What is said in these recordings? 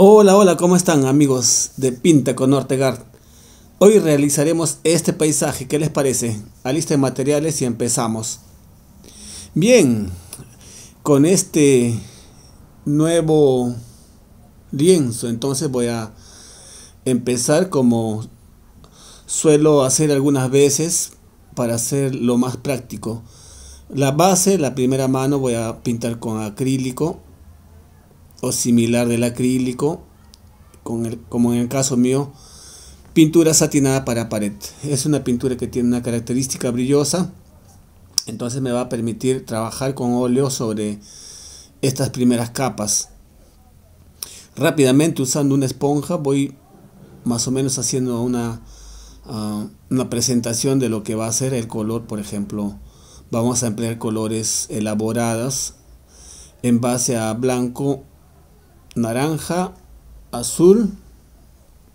Hola, hola, ¿cómo están amigos de Pinta con Ortegard? Hoy realizaremos este paisaje, ¿qué les parece? Alista de materiales y empezamos. Bien, con este nuevo lienzo, entonces voy a empezar como suelo hacer algunas veces para hacer lo más práctico. La base, la primera mano voy a pintar con acrílico o similar del acrílico, con como en el caso mío, pintura satinada para pared. Es una pintura que tiene una característica brillosa, entonces me va a permitir trabajar con óleo sobre estas primeras capas. Rápidamente usando una esponja voy más o menos haciendo una, ah, una presentación de lo que va a ser el color, por ejemplo. Vamos a emplear colores elaborados en base a blanco naranja, azul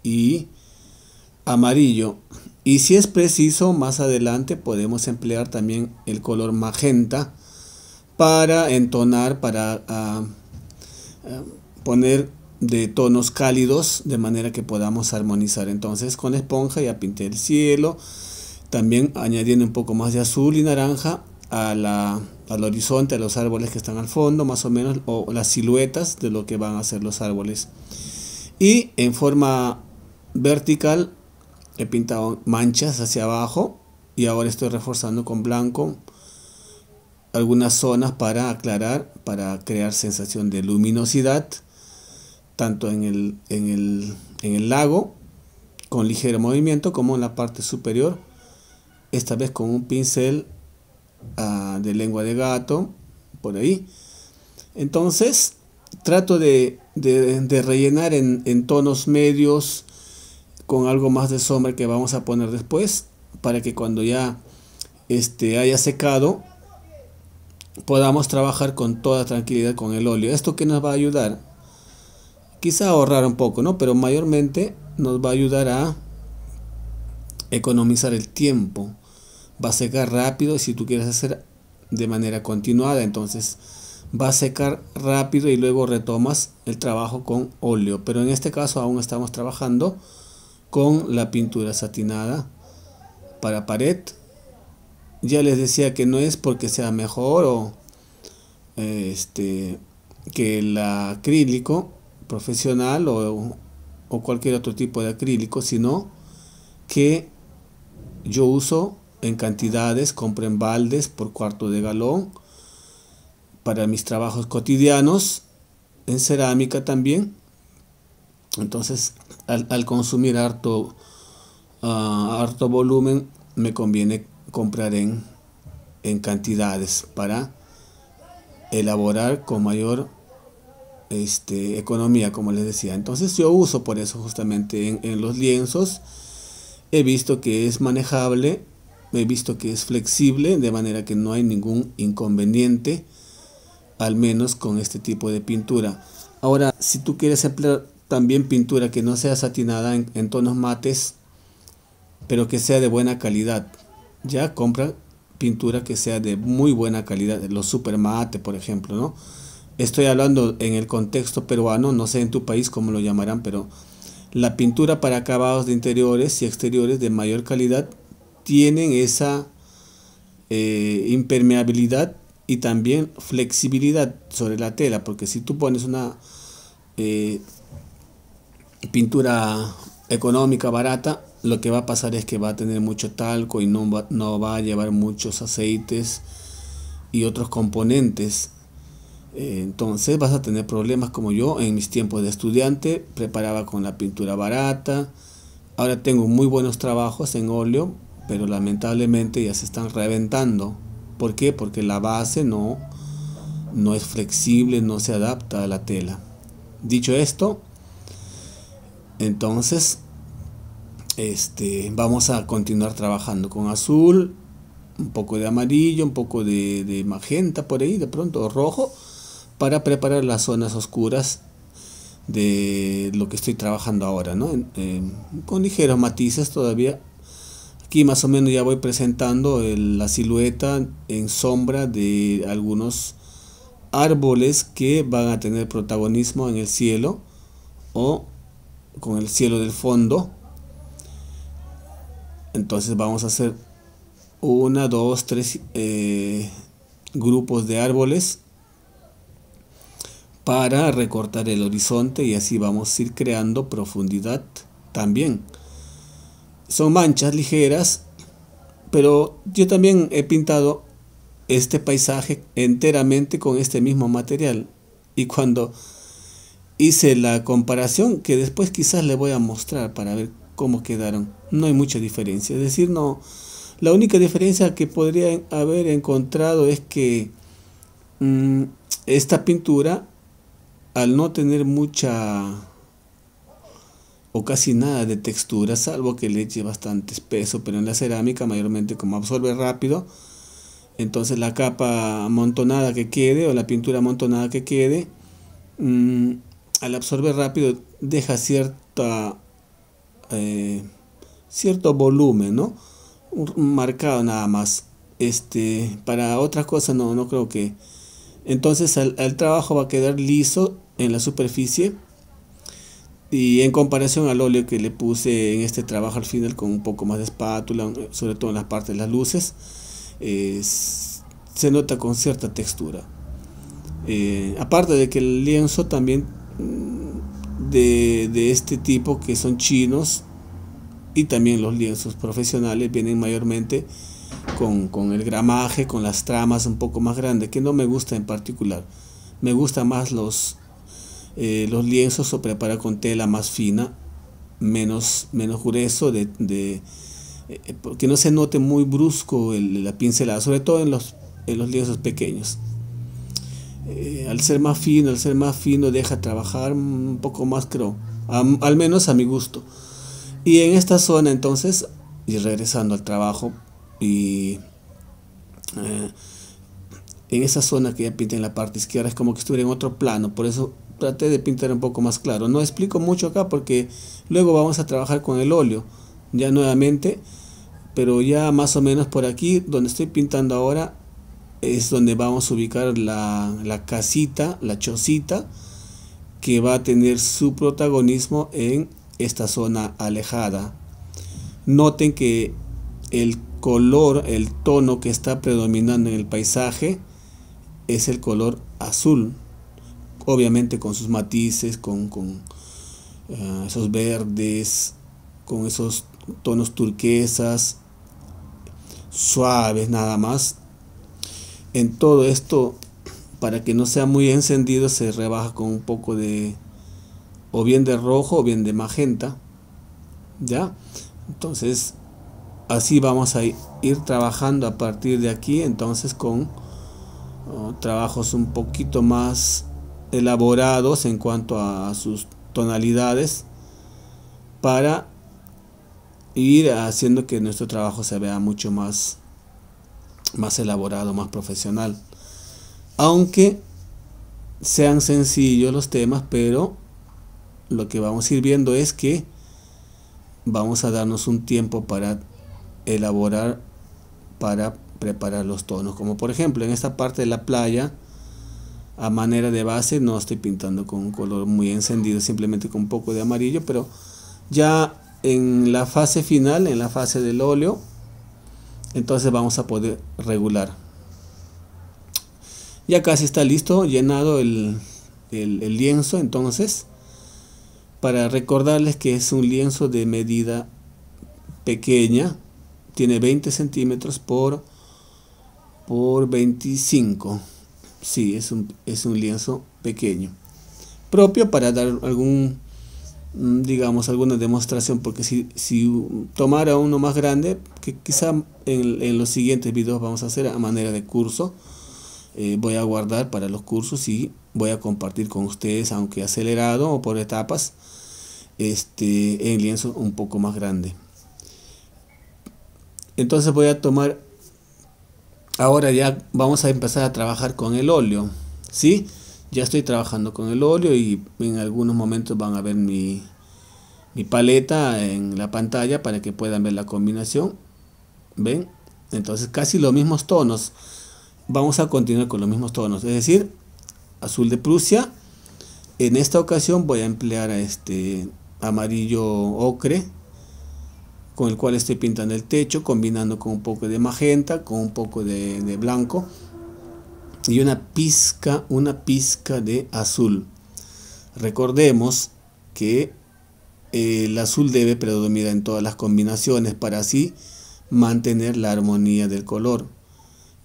y amarillo. Y si es preciso, más adelante podemos emplear también el color magenta para entonar, para ah, ah, poner de tonos cálidos de manera que podamos armonizar. Entonces con esponja ya pinté el cielo, también añadiendo un poco más de azul y naranja al horizonte, a los árboles que están al fondo, más o menos, o las siluetas de lo que van a ser los árboles. Y en forma vertical he pintado manchas hacia abajo y ahora estoy reforzando con blanco algunas zonas para aclarar, para crear sensación de luminosidad, tanto en el, en el, en el lago con ligero movimiento como en la parte superior, esta vez con un pincel Ah, de lengua de gato, por ahí. Entonces, trato de, de, rellenar en, en, tonos medios con algo más de sombra que vamos a poner después para que cuando ya este, haya secado podamos trabajar con toda tranquilidad con el óleo. ¿Esto que nos va a ayudar? Quizá ahorrar un poco, ¿no? Pero mayormente nos va a ayudar a economizar el tiempo va a secar rápido. Si tú quieres hacer de manera continuada, entonces va a secar rápido y luego retomas el trabajo con óleo. Pero en este caso aún estamos trabajando con la pintura satinada para pared. Ya les decía que no es porque sea mejor o este que el acrílico profesional o, o cualquier otro tipo de acrílico, sino que yo uso en cantidades, compren baldes por cuarto de galón para mis trabajos cotidianos, en cerámica también. Entonces, al, al consumir harto, ah, harto volumen, me conviene comprar en, en cantidades para elaborar con mayor este, economía, como les decía. Entonces yo uso por eso justamente en los lienzos. He visto que es manejable he visto que es flexible, de manera que no hay ningún inconveniente, al menos con este tipo de pintura. Ahora, si tú quieres emplear también pintura que no sea satinada en, tonos mates, pero que sea de buena calidad, ya compra pintura que sea de muy buena calidad, los super mate, por ejemplo, ¿no? Estoy hablando en el contexto peruano, no sé en tu país cómo lo llamarán, pero la pintura para acabados de interiores y exteriores de mayor calidad tienen esa eh, impermeabilidad y también flexibilidad sobre la tela, porque si tú pones una eh, pintura económica barata, lo que va a pasar es que va a tener mucho talco y no va, no va a llevar muchos aceites y otros componentes. Eh, entonces vas a tener problemas como yo en mis tiempos de estudiante, preparaba con la pintura barata. Ahora tengo muy buenos trabajos en óleo pero lamentablemente ya se están reventando. ¿Por qué? Porque la base no, no es flexible, no se adapta a la tela. Dicho esto, entonces este, vamos a continuar trabajando con azul, un poco de amarillo, un poco de, magenta por ahí, de pronto, rojo, para preparar las zonas oscuras de lo que estoy trabajando ahora, ¿no? con ligeros matices todavía Aquí más o menos ya voy presentando la silueta en sombra de algunos árboles que van a tener protagonismo en el cielo o con el cielo del fondo. Entonces vamos a hacer una, dos, tres eh, grupos de árboles para recortar el horizonte y así vamos a ir creando profundidad también son manchas ligeras, pero yo también he pintado este paisaje enteramente con este mismo material. Y cuando hice la comparación, que después quizás le voy a mostrar para ver cómo quedaron, no hay mucha diferencia. Es decir, no, la única diferencia que podría haber encontrado es que mm, esta pintura, al no tener mucha o casi nada de textura, salvo que le eche bastante espeso, pero en la cerámica mayormente como absorbe rápido, entonces la capa amontonada que quede o la pintura amontonada que quede, mm, al absorber rápido deja cierta, eh, cierto volumen, ¿no? Marcado nada más. Este, para otras cosas no, no creo que... Entonces el trabajo va a quedar liso en la superficie y en comparación al óleo que le puse en este trabajo al final con un poco más de espátula, sobre todo en las partes de las luces, se nota con cierta textura. Eh, aparte de que el lienzo también mm, de, este tipo que son chinos y también los lienzos profesionales vienen mayormente con, con el gramaje, con las tramas un poco más grandes, que no me gusta en particular. Me gusta más los, eh, los lienzos se prepara con tela más fina, menos, menos grueso, de, de eh, que no se note muy brusco la pincelada, sobre todo en los, en los lienzos pequeños. Eh, al ser más fino, al ser más fino, deja trabajar un poco más, creo, al menos a mi gusto. Y en esta zona entonces, y regresando al trabajo, y en esa zona que ya pinté en la parte izquierda es como que estuviera en otro plano, por eso traté de pintar un poco más claro. No explico mucho acá porque luego vamos a trabajar con el óleo, ya nuevamente, pero ya más o menos por aquí, donde estoy pintando ahora, es donde vamos a ubicar la, casita, la chocita, que va a tener su protagonismo en esta zona alejada. Noten que el color, el tono que está predominando en el paisaje es el color azul obviamente con sus matices, con, ah, esos verdes, con esos tonos turquesas, suaves nada más. En todo esto, para que no sea muy encendido, se rebaja con un poco de, o bien de rojo o bien de magenta, ¿ya? Entonces, así vamos a ir trabajando a partir de aquí, entonces con ah, trabajos un poquito más elaborados en cuanto a sus tonalidades para ir haciendo que nuestro trabajo se vea mucho más, más elaborado, más profesional. Aunque sean sencillos los temas, pero lo que vamos a ir viendo es que vamos a darnos un tiempo para elaborar, para preparar los tonos. Como por ejemplo en esta parte de la playa, a manera de base, no estoy pintando con un color muy encendido, simplemente con un poco de amarillo, pero ya en la fase final, en la fase del óleo, entonces vamos a poder regular. Ya casi está listo, llenado el, el, lienzo, entonces, para recordarles que es un lienzo de medida pequeña, tiene 20 centímetros por, por 25 Sí, es un, es un lienzo pequeño, propio para dar algún, mm, digamos, alguna demostración, porque si, si tomara uno más grande, que quizá en, los siguientes videos vamos a hacer a manera de curso, eh, voy a guardar para los cursos y voy a compartir con ustedes, aunque acelerado o por etapas, este, en lienzo un poco más grande. Entonces voy a tomar ahora ya vamos a empezar a trabajar con el óleo ¿sí? ya estoy trabajando con el óleo y en algunos momentos van a ver mi, mi paleta en la pantalla para que puedan ver la combinación ven entonces casi los mismos tonos vamos a continuar con los mismos tonos es decir azul de Prusia en esta ocasión voy a emplear este amarillo ocre con el cual estoy pintando el techo, combinando con un poco de magenta, con un poco de, blanco y una pizca, una pizca de azul. Recordemos que eh, el azul debe predominar en todas las combinaciones para así mantener la armonía del color.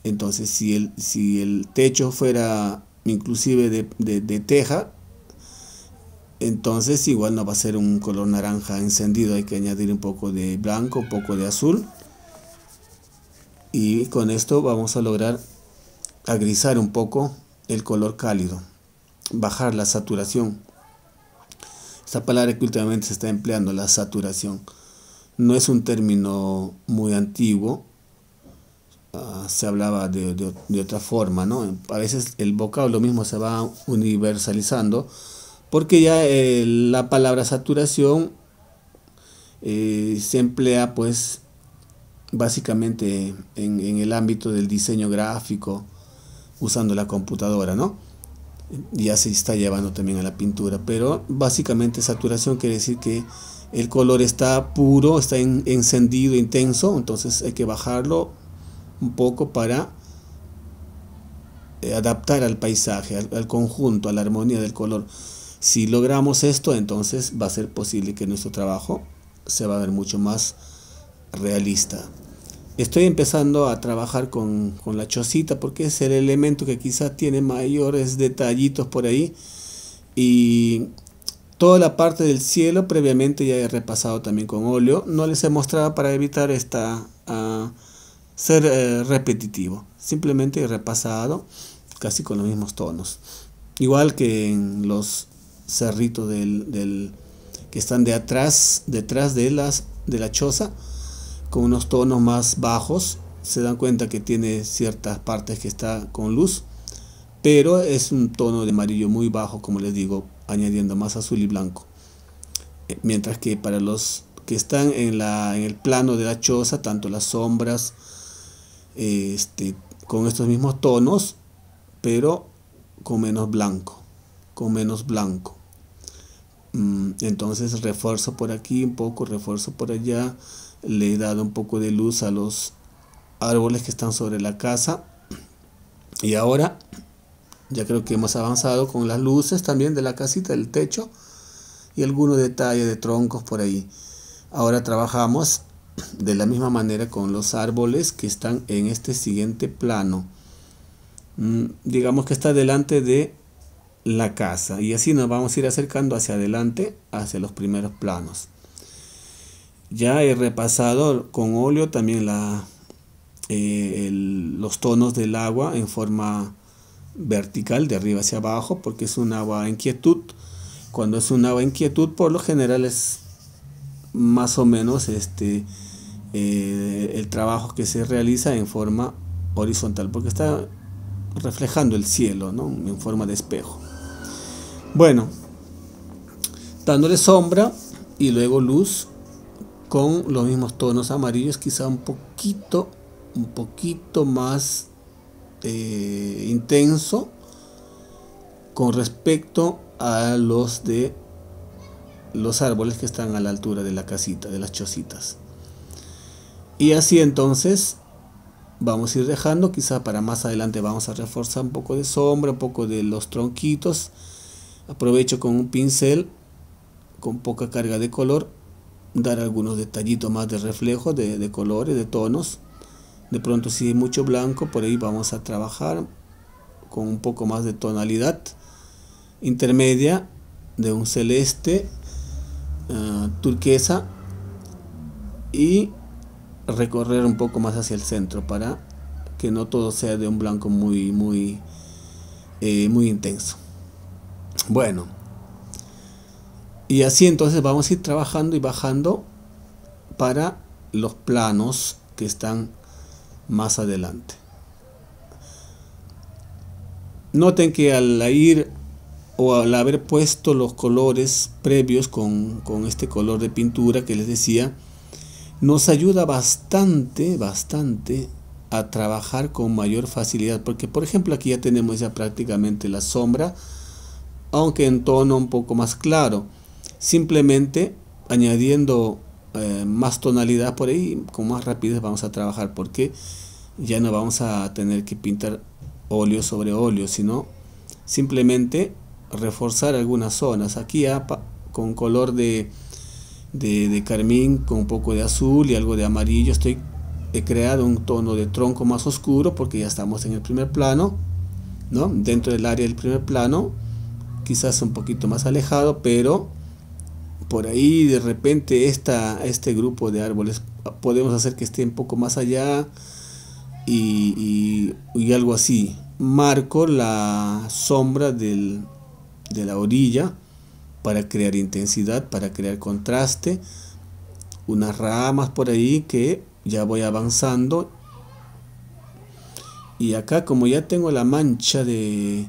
Entonces, si el, si el techo fuera inclusive de, de teja, entonces igual no va a ser un color naranja encendido hay que añadir un poco de blanco un poco de azul y con esto vamos a lograr agrizar un poco el color cálido bajar la saturación esta palabra que últimamente se está empleando la saturación no es un término muy antiguo ah, se hablaba de, de, otra forma, ¿no? A veces el vocablo mismo se va universalizando porque ya eh, la palabra saturación eh, se emplea pues básicamente en, el ámbito del diseño gráfico usando la computadora, ¿no? Ya se está llevando también a la pintura, pero básicamente saturación quiere decir que el color está puro, está encendido, intenso, entonces hay que bajarlo un poco para eh, adaptar al paisaje, al conjunto, a la armonía del color. Si logramos esto, entonces va a ser posible que nuestro trabajo se va a ver mucho más realista. Estoy empezando a trabajar con, la chocita porque es el elemento que quizás tiene mayores detallitos por ahí. Y toda la parte del cielo previamente ya he repasado también con óleo. No les he mostrado para evitar esta, ah, ser eh, repetitivo. Simplemente he repasado casi con los mismos tonos. Igual que en los cerrito del, que están de atrás, detrás de, las, de la choza, con unos tonos más bajos. Se dan cuenta que tiene ciertas partes que está con luz, pero es un tono de amarillo muy bajo, como les digo, añadiendo más azul y blanco. Eh, mientras que para los que están en, la, en el plano de la choza, tanto las sombras, eh, este, con estos mismos tonos, pero con menos blanco, con menos blanco. Mm, entonces refuerzo por aquí un poco, refuerzo por allá. Le he dado un poco de luz a los árboles que están sobre la casa. Y ahora ya creo que hemos avanzado con las luces también de la casita, del techo y algunos detalles de troncos por ahí. Ahora trabajamos de la misma manera con los árboles que están en este siguiente plano. Mm, digamos que está delante de la casa. Y así nos vamos a ir acercando hacia adelante, hacia los primeros planos. Ya he repasado con óleo también la, eh, los tonos del agua en forma vertical, de arriba hacia abajo, porque es un agua en quietud. Cuando es un agua en quietud, por lo general es más o menos este, eh, el trabajo que se realiza en forma horizontal, porque está reflejando el cielo en forma de espejo. Bueno, dándole sombra y luego luz con los mismos tonos amarillos, quizá un poquito, un poquito más eh, intenso con respecto a los de los árboles que están a la altura de la casita, de las chocitas. Y así entonces vamos a ir dejando, quizá para más adelante vamos a reforzar un poco de sombra, un poco de los tronquitos. Aprovecho con un pincel con poca carga de color dar algunos detallitos más de reflejo, de, colores, de tonos. De pronto si hay mucho blanco, por ahí vamos a trabajar con un poco más de tonalidad intermedia de un celeste ah, turquesa y recorrer un poco más hacia el centro para que no todo sea de un blanco muy muy eh, muy intenso bueno, y así entonces vamos a ir trabajando y bajando para los planos que están más adelante. Noten que al ir o al haber puesto los colores previos con, con este color de pintura que les decía, nos ayuda bastante, bastante a trabajar con mayor facilidad. Porque por ejemplo aquí ya tenemos ya prácticamente la sombra aunque en tono un poco más claro, simplemente añadiendo eh, más tonalidad por ahí, con más rapidez vamos a trabajar, porque ya no vamos a tener que pintar óleo sobre óleo, sino simplemente reforzar algunas zonas. Aquí con color de, de, carmín, con un poco de azul y algo de amarillo, estoy, he creado un tono de tronco más oscuro porque ya estamos en el primer plano, ¿no? dentro del área del primer plano quizás un poquito más alejado, pero por ahí de repente esta, este grupo de árboles podemos hacer que esté un poco más allá y, algo así. Marco la sombra del, de la orilla para crear intensidad, para crear contraste. Unas ramas por ahí que ya voy avanzando. Y acá como ya tengo la mancha de,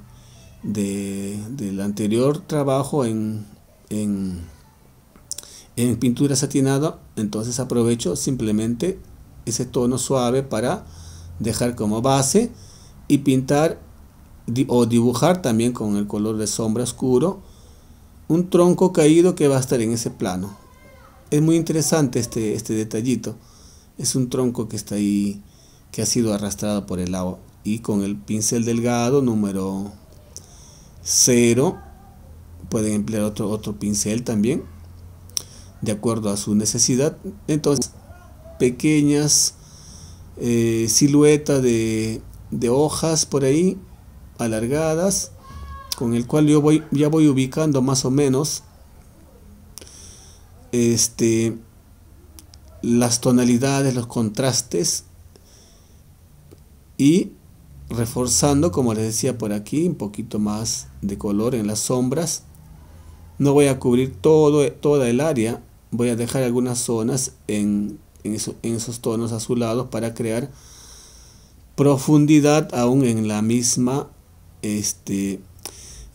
de, del anterior trabajo en, en, en pintura satinada, entonces aprovecho simplemente ese tono suave para dejar como base y pintar o dibujar también con el color de sombra oscuro un tronco caído que va a estar en ese plano. Es muy interesante este, este detallito. Es un tronco que está ahí, que ha sido arrastrado por el agua. Y con el pincel delgado número cero Pueden emplear otro, otro pincel también, de acuerdo a su necesidad. Entonces, pequeñas eh, silueta de, de hojas por ahí, alargadas, con el cual yo voy, ya voy ubicando más o menos este, las tonalidades, los contrastes y reforzando, como les decía por aquí, un poquito más de color en las sombras. No voy a cubrir todo, toda el área, voy a dejar algunas zonas en, esos tonos azulados para crear profundidad aún en la misma, este,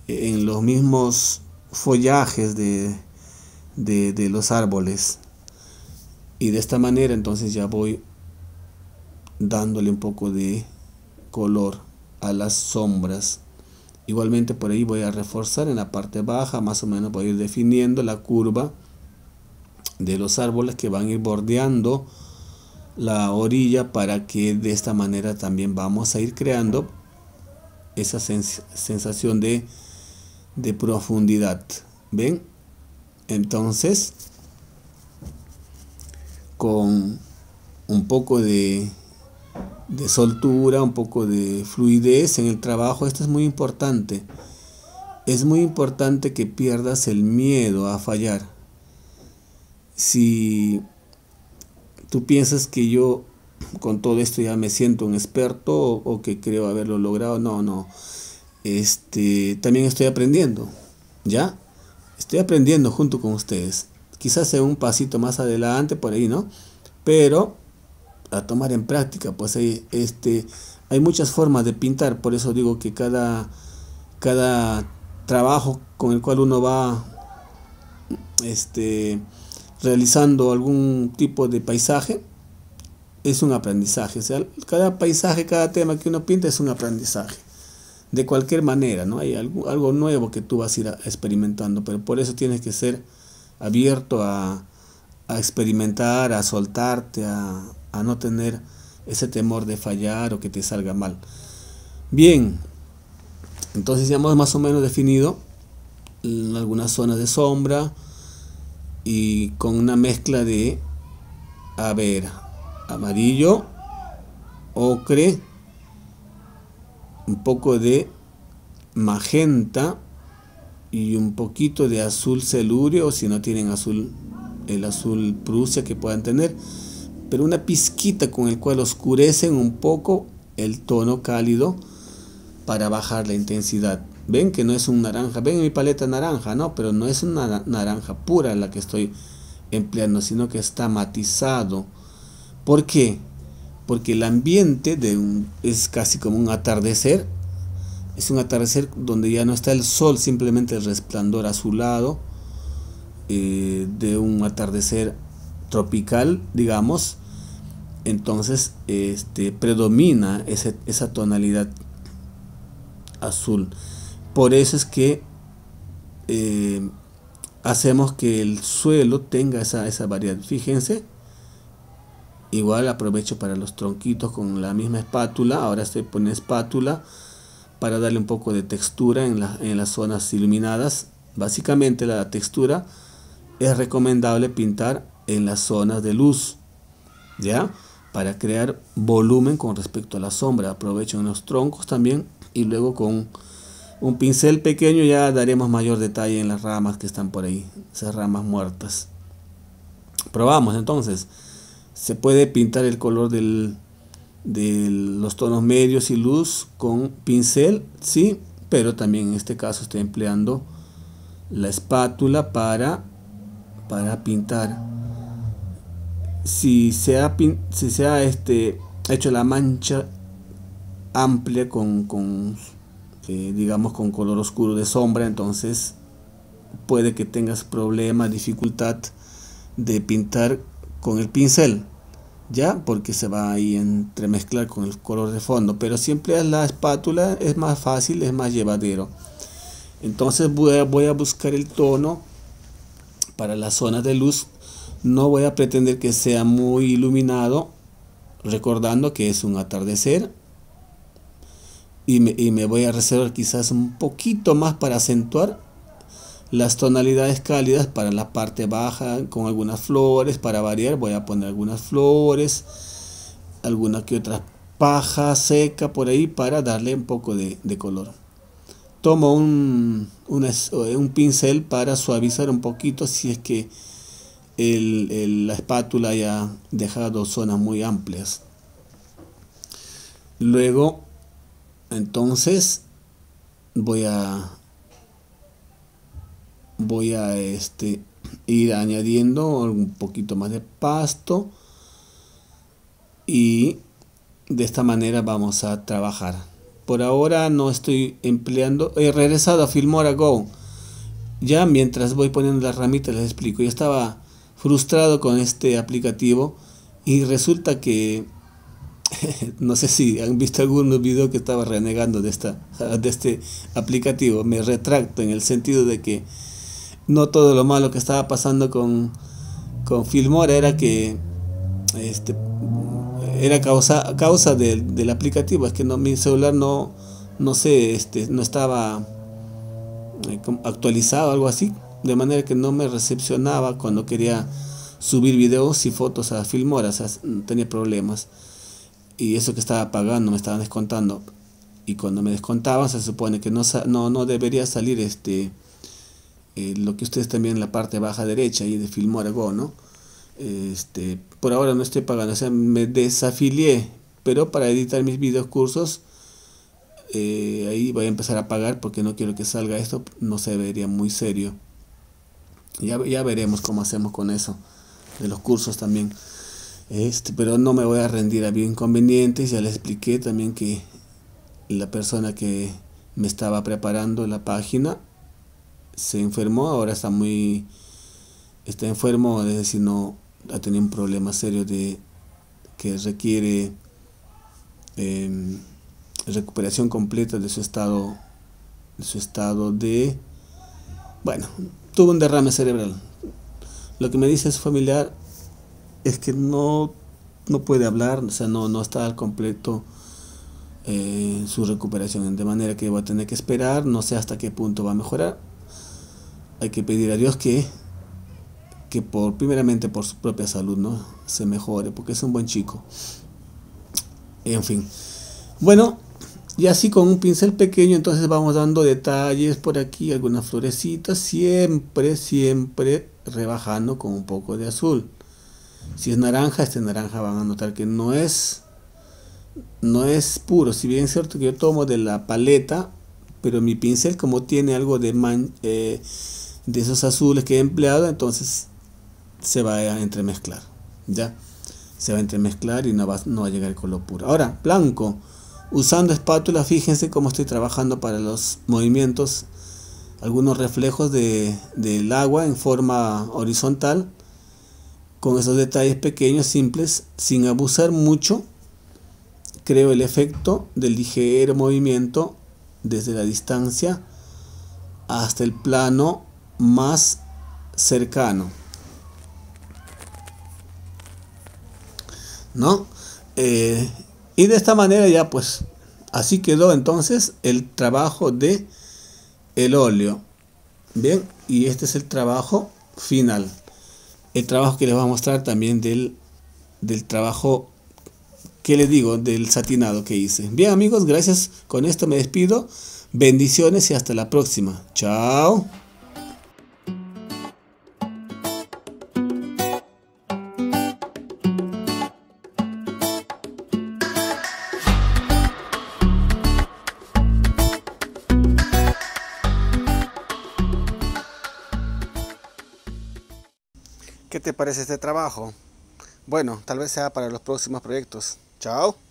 en los mismos follajes de, de los árboles. Y de esta manera entonces ya voy dándole un poco de color a las sombras igualmente por ahí voy a reforzar en la parte baja más o menos voy a ir definiendo la curva de los árboles que van a ir bordeando la orilla para que de esta manera también vamos a ir creando esa sensación de profundidad ven entonces con un poco de de soltura, un poco de fluidez en el trabajo. Esto es muy importante. Es muy importante que pierdas el miedo a fallar. Si tú piensas que yo con todo esto ya me siento un experto o, que creo haberlo logrado, no, no. Este, también estoy aprendiendo, ¿ya? Estoy aprendiendo junto con ustedes. Quizás sea un pasito más adelante por ahí, ¿no? Pero a tomar en práctica, pues hay, este, hay muchas formas de pintar, por eso digo que cada, cada trabajo con el cual uno va este, realizando algún tipo de paisaje es un aprendizaje. sea, cada paisaje, cada tema que uno pinta es un aprendizaje. De cualquier manera, ¿no? Hay algo, algo nuevo que tú vas a ir experimentando, pero por eso tienes que ser abierto a, a experimentar, a soltarte, a, a no tener ese temor de fallar o que te salga mal. Bien, entonces ya hemos más o menos definido algunas zonas de sombra y con una mezcla de, a ver, amarillo, ocre, un poco de magenta y un poquito de azul celúreo, si no tienen azul, el azul prusia que puedan tener pero una pizquita con el cual oscurecen un poco el tono cálido para bajar la intensidad. Ven que no es un naranja, ven mi paleta naranja, no, pero no es una naranja pura la que estoy empleando, sino que está matizado. ¿Por qué? Porque el ambiente de un, es casi como un atardecer. Es un atardecer donde ya no está el sol, simplemente el resplandor azulado eh, de un atardecer tropical, digamos, entonces este, predomina esa tonalidad azul. Por eso es que eh, hacemos que el suelo tenga esa, esa variedad. Fíjense, igual aprovecho para los tronquitos con la misma espátula. Ahora se pone espátula para darle un poco de textura en, en las zonas iluminadas. Básicamente la textura es recomendable pintar en las zonas de luz. ¿Ya? para crear volumen con respecto a la sombra. Aprovecho en los troncos también y luego con un pincel pequeño ya daremos mayor detalle en las ramas que están por ahí, esas ramas muertas. Probamos entonces. Se puede pintar el color del, de los tonos medios y luz con pincel, sí, pero también en este caso estoy empleando la espátula para, para pintar si se ha, si este, hecho la mancha amplia con, eh, digamos, con color oscuro de sombra, entonces puede que tengas problemas dificultad de pintar con el pincel, ¿ya? Porque se va a entremezclar con el color de fondo, pero siempre la espátula es más fácil, es más llevadero. Entonces voy a, voy a buscar el tono para las zona de luz no voy a pretender que sea muy iluminado, recordando que es un atardecer. Y me, voy a reservar quizás un poquito más para acentuar las tonalidades cálidas para la parte baja con algunas flores. Para variar voy a poner algunas flores, alguna que otra paja seca por ahí para darle un poco de, color. Tomo un, un pincel para suavizar un poquito si es que el, la espátula ya dejado zonas muy amplias. Luego, entonces, voy a voy a este ir añadiendo un poquito más de pasto y de esta manera vamos a trabajar por ahora no estoy empleando he regresado a Filmora Go ya mientras voy poniendo las ramitas les explico yo estaba frustrado con este aplicativo y resulta que no sé si han visto algunos video que estaba renegando de, esta, de este aplicativo. Me retracto en el sentido de que no todo lo malo que estaba pasando con, con Filmora era que este, era causa, causa del aplicativo. Es que no, mi celular no, no sé, este, no estaba eh, actualizado, algo así de manera que no me recepcionaba cuando quería subir videos y fotos a Filmora, o sea, tenía problemas. Y eso que estaba pagando me estaban descontando. Y cuando me descontaban se supone que no, no, no debería salir este eh, lo que ustedes también en la parte baja derecha y de Filmora Go, ¿no? Este, por ahora no estoy pagando, o sea, me desafilié, pero para editar mis videos cursos eh, ahí voy a empezar a pagar porque no quiero que salga esto, no se vería muy serio. Ya, ya veremos cómo hacemos con eso, de los cursos también. Este, pero no me voy a rendir, a había inconvenientes, ya le expliqué también que la persona que me estaba preparando la página se enfermó, ahora está muy está enfermo, es decir, no ha tenido un problema serio de que requiere em, recuperación completa de su estado de su estado de bueno, tuvo un derrame cerebral. Lo que me dice su familiar es que no, no puede hablar, o sea, no, no está al completo eh, su recuperación, de manera que va a tener que esperar, no sé hasta qué punto va a mejorar. Hay que pedir a Dios que, que por, primeramente por su propia salud, ¿no? Se mejore, porque es un buen chico. En fin. Bueno, y así con un pincel pequeño entonces vamos dando detalles por aquí, algunas florecitas, siempre, siempre rebajando con un poco de azul. Si es naranja, este naranja van a notar que no es, no es puro. Si bien es cierto que yo tomo de la paleta, pero mi pincel como tiene algo de, man, eh, de esos azules que he empleado, entonces se va a entremezclar. ¿ya? Se va a entremezclar y no va, no va a llegar el color puro. Ahora, blanco. Usando espátula, fíjense cómo estoy trabajando para los movimientos. Algunos reflejos de, del agua en forma horizontal. Con esos detalles pequeños, simples, sin abusar mucho. Creo el efecto del ligero movimiento desde la distancia hasta el plano más cercano. ¿No? Eh, y de esta manera ya pues así quedó entonces el trabajo de el óleo. Bien, y este es el trabajo final. El trabajo que les voy a mostrar también del, del trabajo que les digo, del satinado que hice. Bien amigos, gracias. Con esto me despido. Bendiciones y hasta la próxima. Chao. parece este trabajo? Bueno, tal vez sea para los próximos proyectos. Chao.